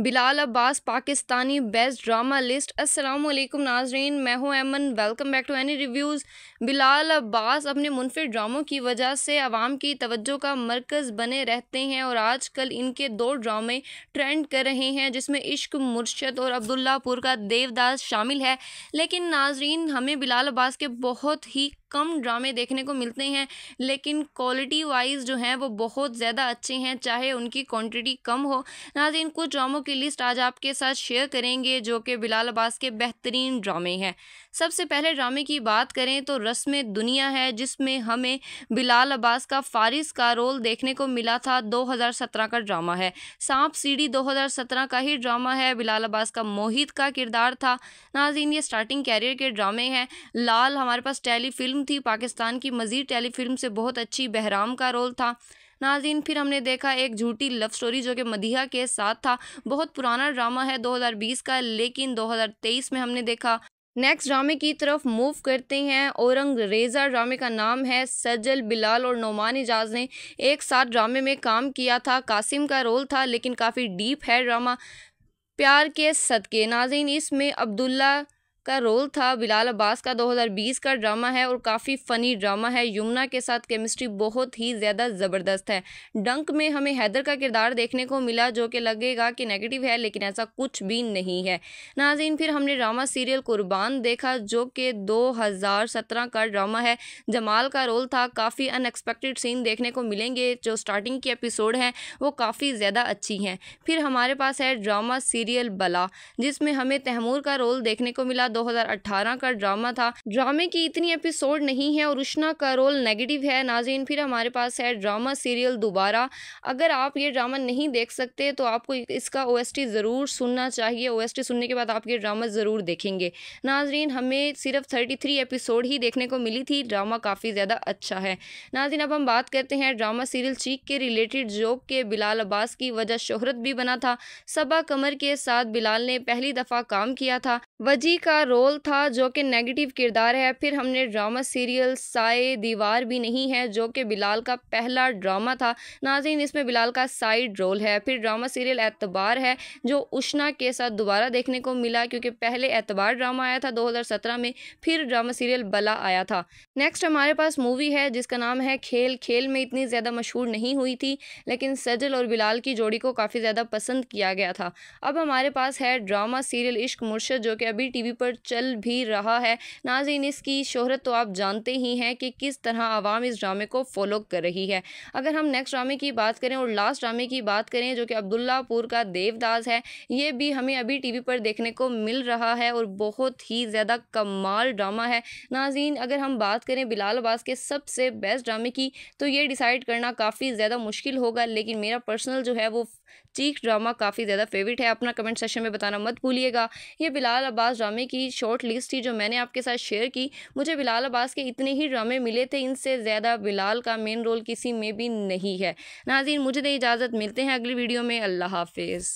Bilal Abbas Pakistani best drama list अस्सलाम वालेकुम नाजरीन मैं हूं Eman welcome back to any reviews Bilal Abbas अपने मुनफिर ड्रामों की वजह से आवाम की तवज्जो का मरकज़ बने रहते हैं और आजकल इनके दो ड्रामे ट्रेंड कर रहे हैं जिसमें इश्क मुर्शद और अब्दुल्लापुर का देवदास शामिल है लेकिन नाजरीन हमें बिलाल अब्बास के बहुत ही कम ड्रामे देखने को मिलते हैं लेकिन क्वालिटी वाइज जो हैं वो बहुत ज़्यादा अच्छे हैं चाहे उनकी क्वांटिटी कम हो नाजिन कुछ ड्रामों की लिस्ट आज आपके साथ शेयर करेंगे जो कि बिलाल अब्बास के बेहतरीन ड्रामे हैं सबसे पहले ड्रामे की बात करें तो रस्म दुनिया है जिसमें हमें बिलाल अब्बास का फारिस का रोल देखने को मिला था दो का ड्रामा है सांप सीढ़ी दो का ही ड्रामा है बिलाल अब्बास का मोहित का किरदार था नाजीन ये स्टार्टिंग कैरियर के ड्रामे हैं लाल हमारे पास टेली फिल्म थी पाकिस्तान की मज़ीद टेलीफिल्म से बहुत अच्छी बहराम का रोल था नाजीन फिर हमने देखा एक झूठी लव स्टोरी जो कि मदिया के साथ था बहुत पुराना ड्रामा है 2020 का लेकिन 2023 में हमने देखा नेक्स्ट ड्रामे की तरफ मूव करते हैं औरंग रेजा ड्रामे का नाम है सजल बिलाल और नोमान एजाज ने एक साथ ड्रामे में काम किया था कासिम का रोल था लेकिन काफ़ी डीप है ड्रामा प्यार के सदके नाजीन इसमें अब्दुल्ला का रोल था बिलाल अब्बास का 2020 का ड्रामा है और काफ़ी फ़नी ड्रामा है यमुना के साथ केमिस्ट्री बहुत ही ज़्यादा ज़बरदस्त है डंक में हमें हैदर का किरदार देखने को मिला जो कि लगेगा कि नेगेटिव है लेकिन ऐसा कुछ भी नहीं है नाजीन फिर हमने ड्रामा सीरियल कुर्बान देखा जो कि 2017 का ड्रामा है जमाल का रोल था काफ़ी अनएक्सपेक्टेड सीन देखने को मिलेंगे जो स्टार्टिंग के एपिसोड हैं वो काफ़ी ज़्यादा अच्छी हैं फिर हमारे पास है ड्रामा सीरियल बला जिसमें हमें तैमूर का रोल देखने को मिला 2018 का ड्रामा था ड्रामे की इतनी एपिसोड नहीं है और उष्णा का रोल नेगेटिव है नाजीन फिर हमारे पास है ड्रामा सीरियल दोबारा अगर आप ये ड्रामा नहीं देख सकते तो आपको इसका ओ ज़रूर सुनना चाहिए ओ सुनने के बाद आप ये ड्रामा ज़रूर देखेंगे नाजरीन हमें सिर्फ थर्टी एपिसोड ही देखने को मिली थी ड्रामा काफ़ी ज़्यादा अच्छा है नाजीन अब हम बात करते हैं ड्रामा सीरियल चीक के रिलेटेड जोक के बिलाल अब्बास की वजह शोहरत भी बना था सबा कमर के साथ बिलाल ने पहली दफ़ा काम किया था वजी का रोल था जो कि नेगेटिव किरदार है फिर हमने ड्रामा सीरियल साए दीवार भी नहीं है जो कि बिलाल का पहला ड्रामा था नाजिन इसमें बिलाल का साइड रोल है फिर ड्रामा सीरियल एतबार है जो उष्णा के साथ दोबारा देखने को मिला क्योंकि पहले एतबार ड्रामा आया था 2017 में फिर ड्रामा सीरियल बला आया था नेक्स्ट हमारे पास मूवी है जिसका नाम है खेल खेल में इतनी ज़्यादा मशहूर नहीं हुई थी लेकिन सजल और बिलाल की जोड़ी को काफ़ी ज़्यादा पसंद किया गया था अब हमारे पास है ड्रामा सीरियल इश्क मुर्शद जो कि अभी टीवी पर पर चल भी रहा है नाजीन इसकी शोहरत तो आप जानते ही हैं कि किस तरह आवाम इस ड्रामे को फॉलो कर रही है अगर हम नेक्स्ट ड्रामे की बात करें और लास्ट ड्रामे की बात करें जो कि अब्दुल्लापुर का देवदास है ये भी हमें अभी वी पर देखने को मिल रहा है और बहुत ही ज़्यादा कमाल ड्रामा है नाजीन अगर हम बात करें बिलाल अब्बास के सबसे बेस्ट ड्रामे की तो ये डिसाइड करना काफ़ी ज़्यादा मुश्किल होगा लेकिन मेरा पर्सनल जो है वो चीख ड्रामा काफ़ी ज़्यादा फेवरेट है अपना कमेंट सेशन में बताना मत भूलिएगा ये बिलाल अब्बास ड्रामे की की शॉर्ट लिस्ट थी जो मैंने आपके साथ शेयर की मुझे बिलाल अब्बास के इतने ही ड्रामे मिले थे इनसे ज़्यादा बिलाल का मेन रोल किसी में भी नहीं है नाजीन मुझे दे तो इजाज़त मिलते हैं अगली वीडियो में अल्लाह हाफिज़